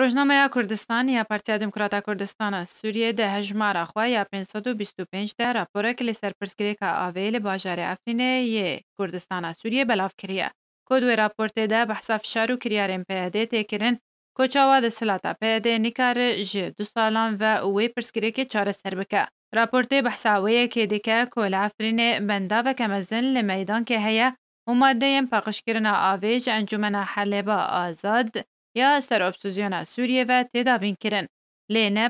Rojnameya Kurdistanê ya Partiya Demokrata Kurdistana Sûriyê de hejmara xwe ya 525 de raporek li serpirsgirêka avê li bajarê Efrînê yê Kurdistana Sûriyê belav kiriye. Ku wê raportê de behsa fişar û kiryarên PYD tê kirin, Koçawa di silata PYD nikare ji du salan ve wê pirsgirêkê çareser bike. Raportê behsa wêyekê dike ku li Efrînê bendaveke mezin li meydankê heye û maddeyên paqişkirina avê ji encumena Heleba Azad یا استر اپسوزیونا سوریه و تیدا بین کرن. لی نه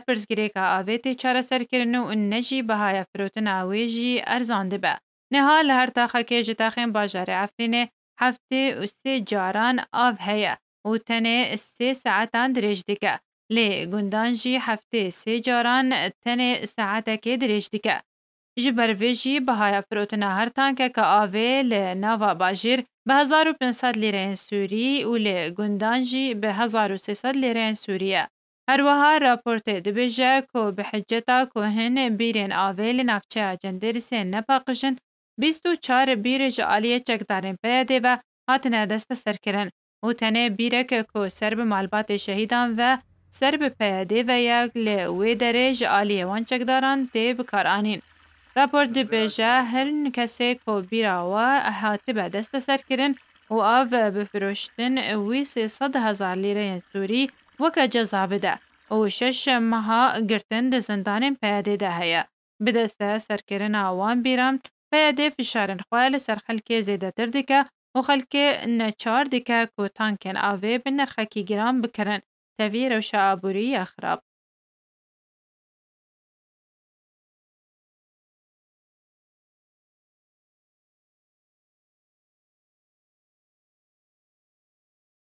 که آوه تی سر کرن و نجی به های فروتن آوه جی ارزانده با. نها لحر تاخه که جتاخین باجار افرینه هفته و جاران آو هیا و تنه سه ساعتان دریج دیگه. لی گندان جی هفته سه جاران تنه ساعتا که دریج دیگه. ji ber vê jî bihaya firotina her tankeka avê li nava bajêr bi 1500 lêreyên Sûrî û lê gundan jî bi 1300 lêreyên Sûrî ye. Herwiha raportê dibêje ku bi hiceta ku hin bîrên avê li navçeya cenderisê nepaqijin 24 bîrê ji aliyê çekdarên peyedê ve hatine deste serkirin û tenê bîreke ku ser bi malbatê şehîdan ve ser bi peyedê ve yek lê wê derê ji aliyê wan çekdaran tê bikaranîn. راپۆرت دەبێژە هەر کەسێک کۆبیراوە ئەهاتبە دەستەسەرکردن و ئاڤ بفرۆشتن وی سێ١هزار لیرەیە سووری وەکە جەزا بدە ئەو شەش مەها گرتن دە زندانێن پیادێدا هەیە بدەستە سەرکردن ئاوان بیرام پیادێ فشارن خوای لە سەر خەلکێ و خەلکێ نەچار دیکە کۆتانکەن ئاوێ بن نرخەکی گران بکەن تەوی رەوشە ئابووری یاخراپ